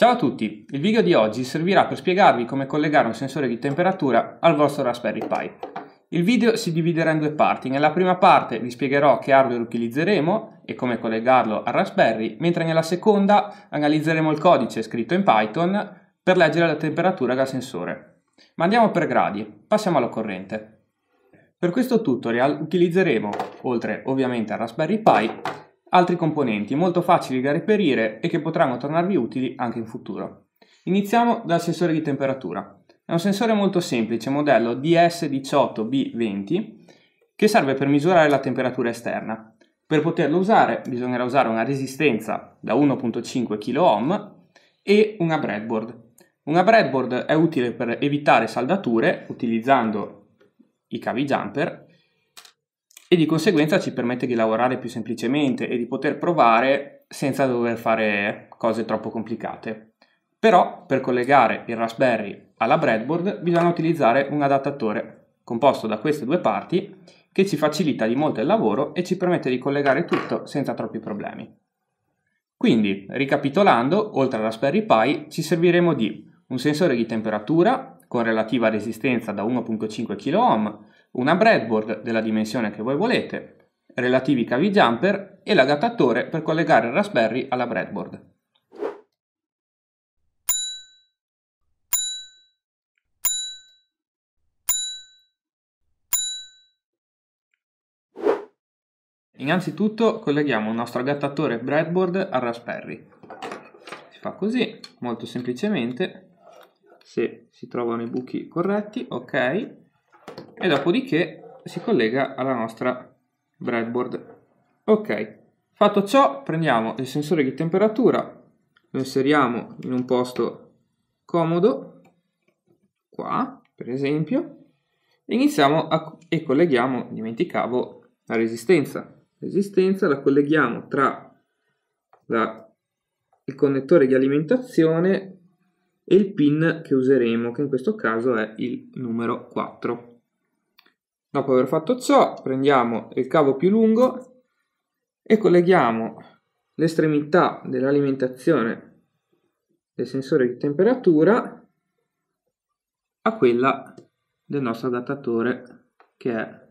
Ciao a tutti, il video di oggi servirà per spiegarvi come collegare un sensore di temperatura al vostro Raspberry Pi. Il video si dividerà in due parti, nella prima parte vi spiegherò che hardware utilizzeremo e come collegarlo al Raspberry, mentre nella seconda analizzeremo il codice scritto in Python per leggere la temperatura dal sensore. Ma andiamo per gradi, passiamo all'occorrente. Per questo tutorial utilizzeremo, oltre ovviamente al Raspberry Pi, altri componenti molto facili da reperire e che potranno tornarvi utili anche in futuro. Iniziamo dal sensore di temperatura. È un sensore molto semplice, modello DS18B20, che serve per misurare la temperatura esterna. Per poterlo usare bisognerà usare una resistenza da 1.5 kOhm e una breadboard. Una breadboard è utile per evitare saldature utilizzando i cavi jumper e di conseguenza ci permette di lavorare più semplicemente e di poter provare senza dover fare cose troppo complicate. Però per collegare il Raspberry alla breadboard bisogna utilizzare un adattatore composto da queste due parti che ci facilita di molto il lavoro e ci permette di collegare tutto senza troppi problemi. Quindi, ricapitolando, oltre al Raspberry Pi ci serviremo di un sensore di temperatura con relativa resistenza da 1.5 kOhm, una breadboard della dimensione che voi volete, relativi cavi jumper e l'adattatore per collegare il Raspberry alla breadboard. Innanzitutto colleghiamo il nostro adattatore breadboard al Raspberry. Si fa così, molto semplicemente, se si trovano i buchi corretti, ok, e dopodiché si collega alla nostra breadboard. Ok, fatto ciò prendiamo il sensore di temperatura, lo inseriamo in un posto comodo, qua per esempio, e iniziamo a, e colleghiamo, dimenticavo, la resistenza. Resistenza la colleghiamo tra la, il connettore di alimentazione e il pin che useremo, che in questo caso è il numero 4. Dopo aver fatto ciò, prendiamo il cavo più lungo e colleghiamo l'estremità dell'alimentazione del sensore di temperatura a quella del nostro adattatore che è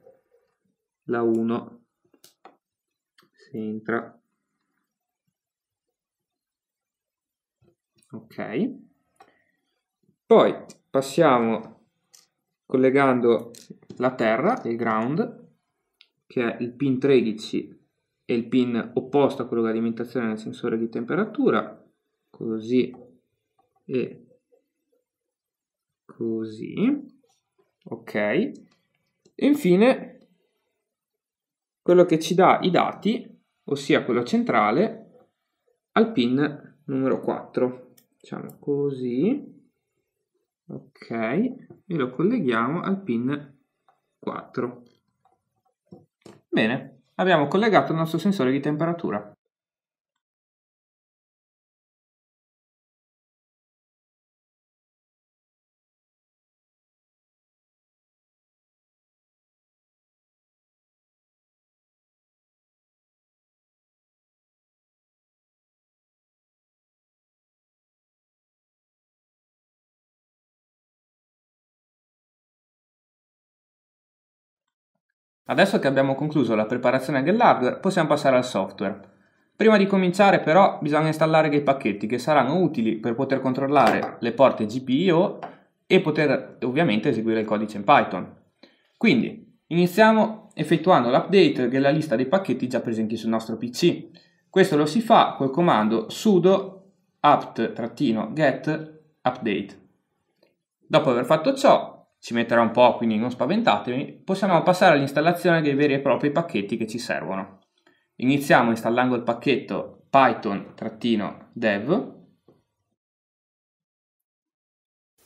la 1. Si entra. Ok. Poi passiamo collegando la terra, il ground, che è il pin 13 e il pin opposto a quello di alimentazione nel sensore di temperatura, così e così, ok, e infine quello che ci dà i dati, ossia quello centrale, al pin numero 4, diciamo così, ok e lo colleghiamo al pin 4 bene abbiamo collegato il nostro sensore di temperatura Adesso che abbiamo concluso la preparazione dell'hardware possiamo passare al software. Prima di cominciare però bisogna installare dei pacchetti che saranno utili per poter controllare le porte GPIO e poter ovviamente eseguire il codice in Python. Quindi iniziamo effettuando l'update della lista dei pacchetti già presenti sul nostro PC. Questo lo si fa col comando sudo apt-get update. Dopo aver fatto ciò ci metterà un po', quindi non spaventatevi, possiamo passare all'installazione dei veri e propri pacchetti che ci servono. Iniziamo installando il pacchetto python-dev,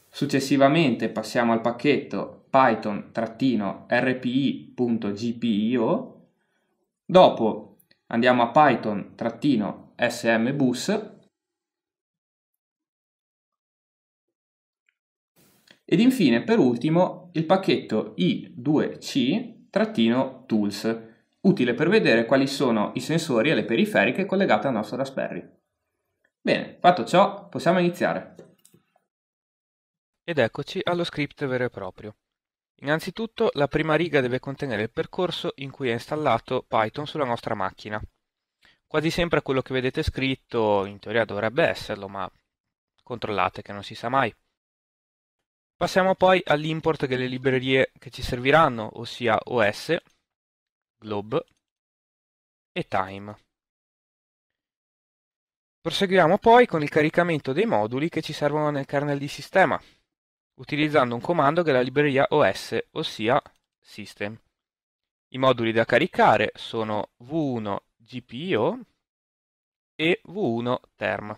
successivamente passiamo al pacchetto python-rpi.gpio, dopo andiamo a python-smbus Ed infine, per ultimo, il pacchetto i2c-tools, utile per vedere quali sono i sensori e le periferiche collegate al nostro Raspberry. Bene, fatto ciò, possiamo iniziare. Ed eccoci allo script vero e proprio. Innanzitutto, la prima riga deve contenere il percorso in cui è installato Python sulla nostra macchina. Quasi sempre quello che vedete scritto, in teoria dovrebbe esserlo, ma controllate che non si sa mai. Passiamo poi all'import delle librerie che ci serviranno, ossia OS, Globe e Time. Proseguiamo poi con il caricamento dei moduli che ci servono nel kernel di sistema, utilizzando un comando della libreria OS, ossia System. I moduli da caricare sono v1 GPIO e v1 Term.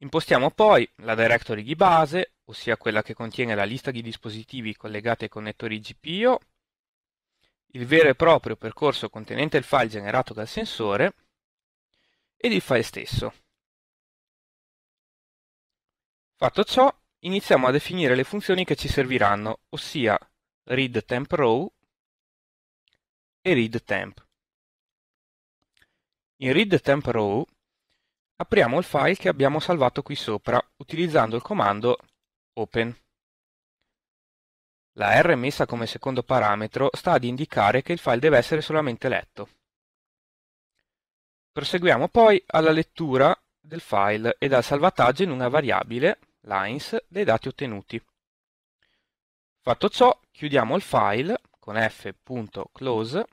Impostiamo poi la directory di base, ossia quella che contiene la lista di dispositivi collegati ai connettori GPIO, il vero e proprio percorso contenente il file generato dal sensore ed il file stesso. Fatto ciò, iniziamo a definire le funzioni che ci serviranno, ossia read e readTemp. In read Apriamo il file che abbiamo salvato qui sopra utilizzando il comando open. La R messa come secondo parametro sta ad indicare che il file deve essere solamente letto. Proseguiamo poi alla lettura del file ed al salvataggio in una variabile, lines, dei dati ottenuti. Fatto ciò, chiudiamo il file con f.close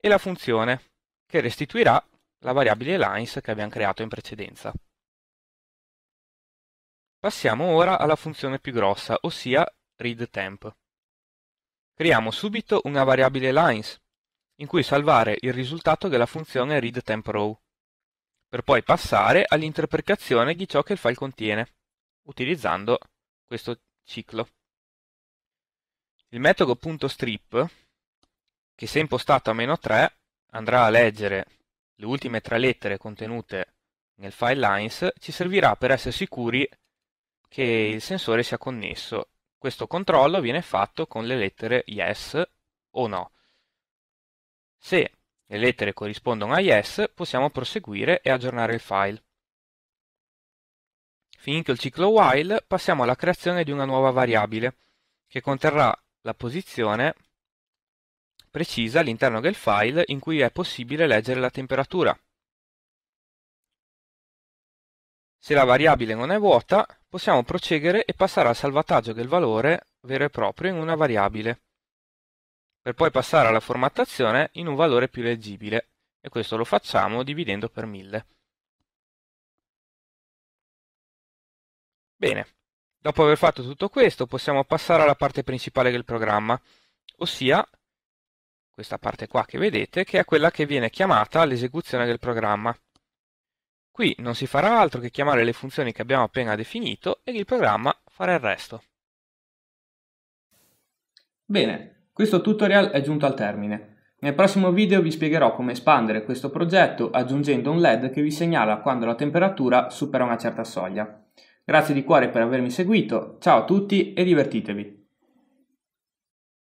e la funzione, che restituirà la variabile lines che abbiamo creato in precedenza. Passiamo ora alla funzione più grossa, ossia readTemp. Creiamo subito una variabile lines, in cui salvare il risultato della funzione readTempRow, per poi passare all'interpretazione di ciò che il file contiene, utilizzando questo ciclo. Il metodo.strip, che se impostato a meno 3, andrà a leggere le ultime tre lettere contenute nel file lines ci servirà per essere sicuri che il sensore sia connesso. Questo controllo viene fatto con le lettere yes o no. Se le lettere corrispondono a yes, possiamo proseguire e aggiornare il file. Finito il ciclo while, passiamo alla creazione di una nuova variabile che conterrà la posizione precisa all'interno del file in cui è possibile leggere la temperatura. Se la variabile non è vuota, possiamo procedere e passare al salvataggio del valore vero e proprio in una variabile, per poi passare alla formattazione in un valore più leggibile, e questo lo facciamo dividendo per 1000. Bene, dopo aver fatto tutto questo possiamo passare alla parte principale del programma, ossia questa parte qua che vedete, che è quella che viene chiamata all'esecuzione del programma. Qui non si farà altro che chiamare le funzioni che abbiamo appena definito e il programma farà il resto. Bene, questo tutorial è giunto al termine. Nel prossimo video vi spiegherò come espandere questo progetto aggiungendo un LED che vi segnala quando la temperatura supera una certa soglia. Grazie di cuore per avermi seguito, ciao a tutti e divertitevi!